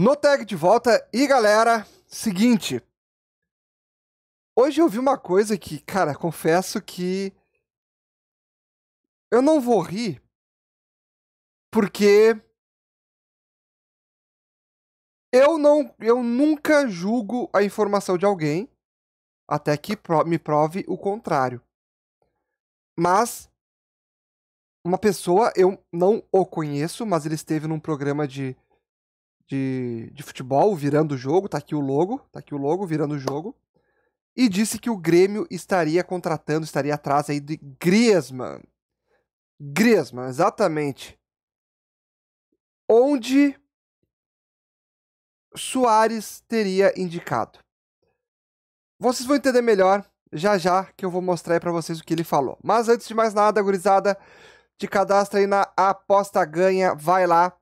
No tag de volta e galera, seguinte. Hoje eu vi uma coisa que, cara, confesso que eu não vou rir porque eu não eu nunca julgo a informação de alguém até que me prove o contrário. Mas uma pessoa eu não o conheço, mas ele esteve num programa de de, de futebol, virando o jogo, tá aqui o logo, tá aqui o logo, virando o jogo. E disse que o Grêmio estaria contratando, estaria atrás aí de Griezmann. Griezmann, exatamente. Onde Soares teria indicado. Vocês vão entender melhor já já que eu vou mostrar aí pra vocês o que ele falou. Mas antes de mais nada, gurizada, te cadastra aí na Aposta Ganha, vai lá,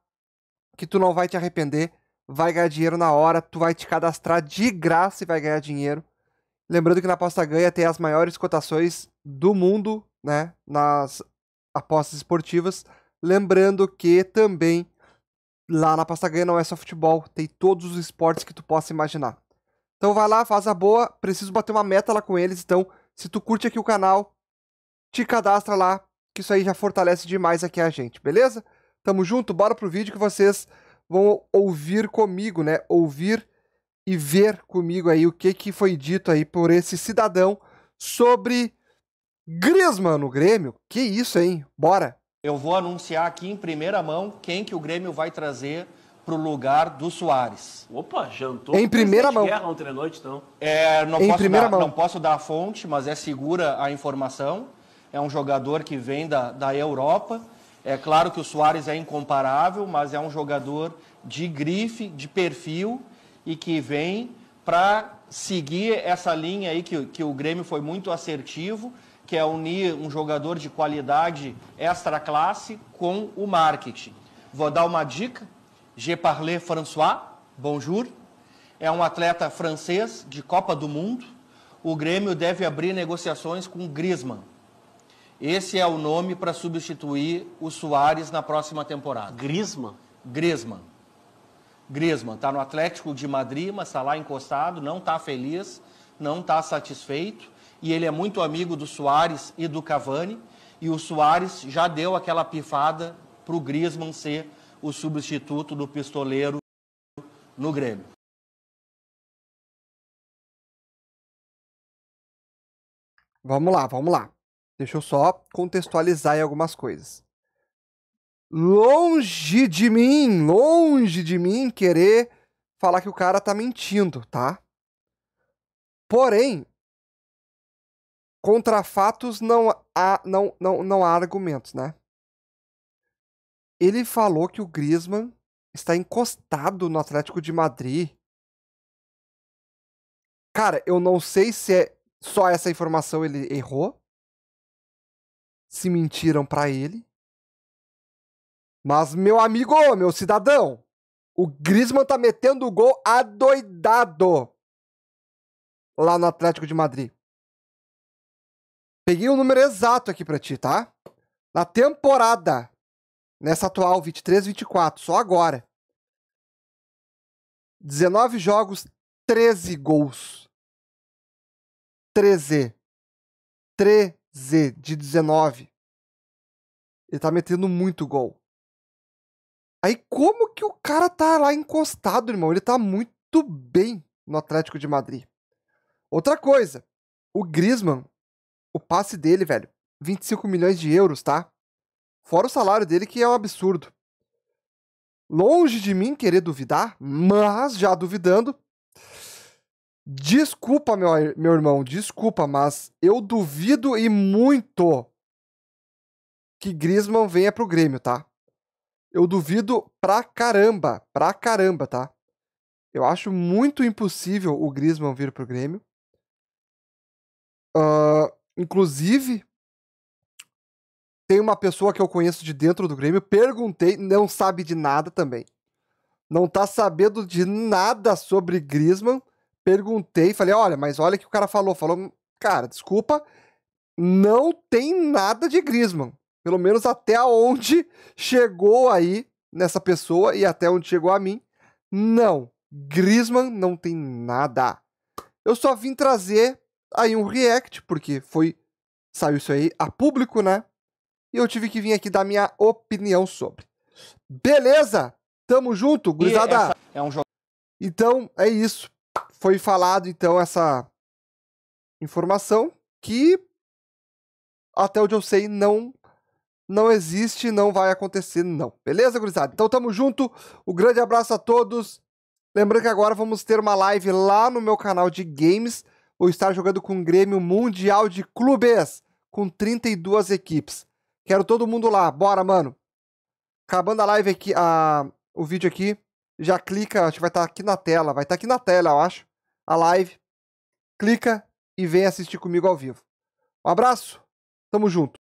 que tu não vai te arrepender, vai ganhar dinheiro na hora, tu vai te cadastrar de graça e vai ganhar dinheiro. Lembrando que na aposta ganha tem as maiores cotações do mundo, né, nas apostas esportivas. Lembrando que também lá na aposta ganha não é só futebol, tem todos os esportes que tu possa imaginar. Então vai lá, faz a boa, preciso bater uma meta lá com eles, então se tu curte aqui o canal, te cadastra lá, que isso aí já fortalece demais aqui a gente, beleza? Tamo junto, bora pro vídeo que vocês vão ouvir comigo, né? Ouvir e ver comigo aí o que, que foi dito aí por esse cidadão sobre Griezmann no Grêmio. Que isso, hein? Bora! Eu vou anunciar aqui em primeira mão quem que o Grêmio vai trazer pro lugar do Soares. Opa, jantou. Em primeira mão. Guerra ontem à noite, então. É, não, em posso primeira dar, mão. não posso dar a fonte, mas é segura a informação. É um jogador que vem da, da Europa é claro que o Soares é incomparável, mas é um jogador de grife, de perfil e que vem para seguir essa linha aí que, que o Grêmio foi muito assertivo, que é unir um jogador de qualidade extra classe com o marketing. Vou dar uma dica. Je parle François, bonjour. É um atleta francês de Copa do Mundo. O Grêmio deve abrir negociações com Griezmann. Esse é o nome para substituir o Soares na próxima temporada. Griezmann? Griezmann. Griezmann está no Atlético de Madrid, mas está lá encostado, não está feliz, não está satisfeito. E ele é muito amigo do Soares e do Cavani. E o Soares já deu aquela pifada para o Griezmann ser o substituto do pistoleiro no Grêmio. Vamos lá, vamos lá. Deixa eu só contextualizar em algumas coisas. Longe de mim, longe de mim querer falar que o cara tá mentindo, tá? Porém, contra fatos não há, não, não, não há argumentos, né? Ele falou que o Griezmann está encostado no Atlético de Madrid. Cara, eu não sei se é só essa informação ele errou se mentiram para ele. Mas, meu amigo, meu cidadão, o Griezmann tá metendo o gol adoidado lá no Atlético de Madrid. Peguei o um número exato aqui pra ti, tá? Na temporada, nessa atual, 23-24, só agora. 19 jogos, 13 gols. 13. 13 Z de 19. Ele tá metendo muito gol. Aí como que o cara tá lá encostado, irmão? Ele tá muito bem no Atlético de Madrid. Outra coisa, o Griezmann, o passe dele, velho, 25 milhões de euros, tá? Fora o salário dele que é um absurdo. Longe de mim querer duvidar, mas já duvidando, Desculpa, meu, meu irmão, desculpa, mas eu duvido e muito que Griezmann venha pro Grêmio, tá? Eu duvido pra caramba, pra caramba, tá? Eu acho muito impossível o Griezmann vir pro Grêmio. Uh, inclusive, tem uma pessoa que eu conheço de dentro do Grêmio, perguntei, não sabe de nada também. Não tá sabendo de nada sobre Griezmann perguntei, falei, olha, mas olha o que o cara falou. Falou, cara, desculpa, não tem nada de Griezmann. Pelo menos até onde chegou aí nessa pessoa e até onde chegou a mim, não. Griezmann não tem nada. Eu só vim trazer aí um react, porque foi saiu isso aí a público, né? E eu tive que vir aqui dar minha opinião sobre. Beleza? Tamo junto, gurizada. É um Então, é isso foi falado então essa informação que até onde eu sei não não existe, não vai acontecer não. Beleza, gurizada? Então tamo junto. Um grande abraço a todos. Lembrando que agora vamos ter uma live lá no meu canal de games. Vou estar jogando com o Grêmio Mundial de Clubes, com 32 equipes. Quero todo mundo lá. Bora, mano. Acabando a live aqui, a, o vídeo aqui já clica, acho que vai estar tá aqui na tela, vai estar tá aqui na tela, eu acho, a live. Clica e vem assistir comigo ao vivo. Um abraço, tamo junto.